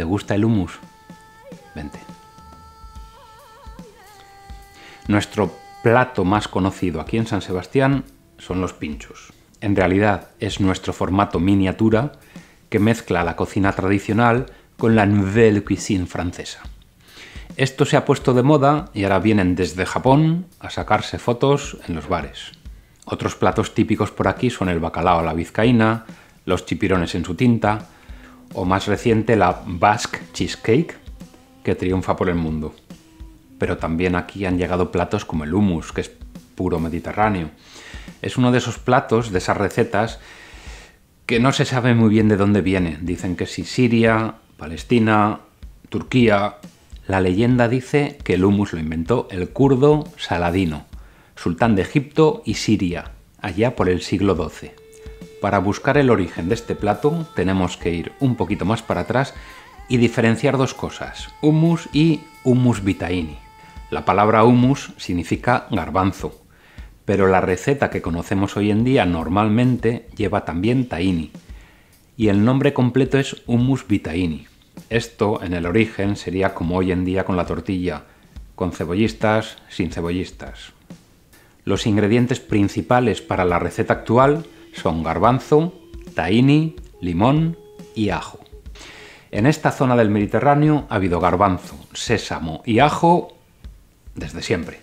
¿Te gusta el humus? Vente. Nuestro plato más conocido aquí en San Sebastián son los pinchos. En realidad es nuestro formato miniatura que mezcla la cocina tradicional con la nouvelle cuisine francesa. Esto se ha puesto de moda y ahora vienen desde Japón a sacarse fotos en los bares. Otros platos típicos por aquí son el bacalao a la vizcaína, los chipirones en su tinta, o más reciente la Basque Cheesecake, que triunfa por el mundo. Pero también aquí han llegado platos como el hummus, que es puro mediterráneo. Es uno de esos platos, de esas recetas, que no se sabe muy bien de dónde viene. Dicen que si Siria, Palestina, Turquía... La leyenda dice que el hummus lo inventó el kurdo Saladino, sultán de Egipto y Siria, allá por el siglo XII. Para buscar el origen de este plato tenemos que ir un poquito más para atrás y diferenciar dos cosas, hummus y hummus vitaini. La palabra hummus significa garbanzo, pero la receta que conocemos hoy en día normalmente lleva también tahini, y el nombre completo es hummus vitaini. Esto en el origen sería como hoy en día con la tortilla, con cebollistas, sin cebollistas. Los ingredientes principales para la receta actual son garbanzo, tahini, limón y ajo. En esta zona del Mediterráneo ha habido garbanzo, sésamo y ajo desde siempre.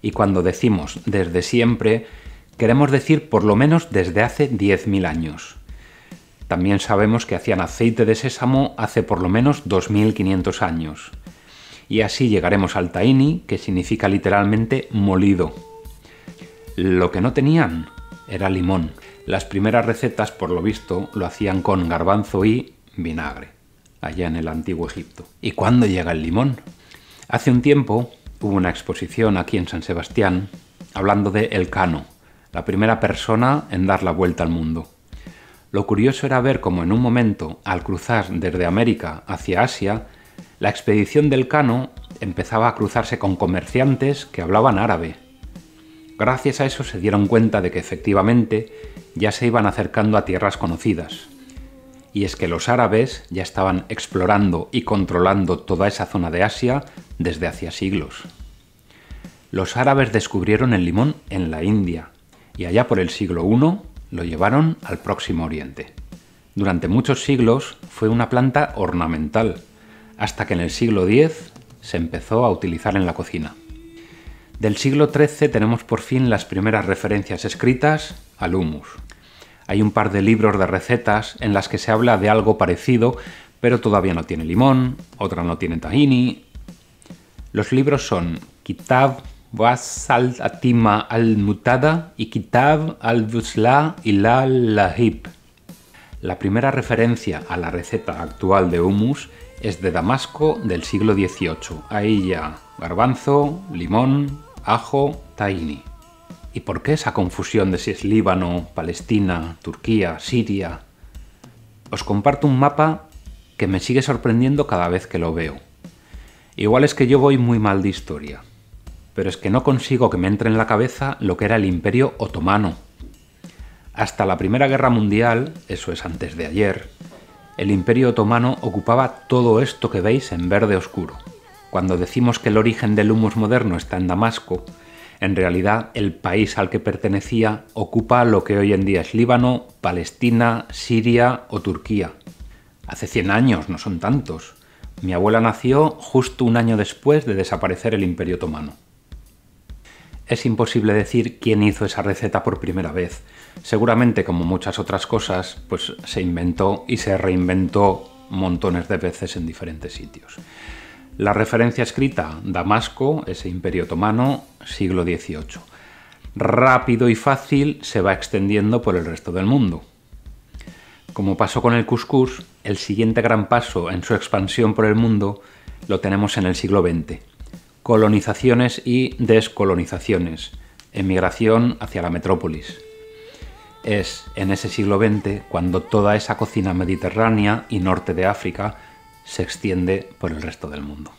Y cuando decimos desde siempre, queremos decir por lo menos desde hace 10.000 años. También sabemos que hacían aceite de sésamo hace por lo menos 2.500 años. Y así llegaremos al tahini, que significa literalmente molido. Lo que no tenían, era limón. Las primeras recetas, por lo visto, lo hacían con garbanzo y vinagre, allá en el antiguo Egipto. ¿Y cuándo llega el limón? Hace un tiempo hubo una exposición aquí en San Sebastián hablando de Elcano, la primera persona en dar la vuelta al mundo. Lo curioso era ver cómo en un momento, al cruzar desde América hacia Asia, la expedición del Cano empezaba a cruzarse con comerciantes que hablaban árabe, Gracias a eso se dieron cuenta de que efectivamente ya se iban acercando a tierras conocidas. Y es que los árabes ya estaban explorando y controlando toda esa zona de Asia desde hacía siglos. Los árabes descubrieron el limón en la India y allá por el siglo I lo llevaron al Próximo Oriente. Durante muchos siglos fue una planta ornamental, hasta que en el siglo X se empezó a utilizar en la cocina. Del siglo XIII tenemos por fin las primeras referencias escritas al humus. Hay un par de libros de recetas en las que se habla de algo parecido, pero todavía no tiene limón, otra no tiene tahini. Los libros son Kitab al Atima al-Mutada y Kitab al-Busla Ilal Lahib. La primera referencia a la receta actual de Humus es de Damasco del siglo XVIII. Ahí ya garbanzo, limón, ajo Taini. ¿Y por qué esa confusión de si es Líbano, Palestina, Turquía, Siria? Os comparto un mapa que me sigue sorprendiendo cada vez que lo veo. Igual es que yo voy muy mal de historia, pero es que no consigo que me entre en la cabeza lo que era el Imperio Otomano. Hasta la Primera Guerra Mundial, eso es antes de ayer, el Imperio Otomano ocupaba todo esto que veis en verde oscuro. Cuando decimos que el origen del humus moderno está en Damasco, en realidad el país al que pertenecía ocupa lo que hoy en día es Líbano, Palestina, Siria o Turquía. Hace 100 años, no son tantos. Mi abuela nació justo un año después de desaparecer el Imperio Otomano. Es imposible decir quién hizo esa receta por primera vez. Seguramente, como muchas otras cosas, pues se inventó y se reinventó montones de veces en diferentes sitios. La referencia escrita, Damasco, ese imperio otomano, siglo XVIII. Rápido y fácil se va extendiendo por el resto del mundo. Como pasó con el cuscús, el siguiente gran paso en su expansión por el mundo lo tenemos en el siglo XX. Colonizaciones y descolonizaciones, emigración hacia la metrópolis. Es en ese siglo XX cuando toda esa cocina mediterránea y norte de África se extiende por el resto del mundo.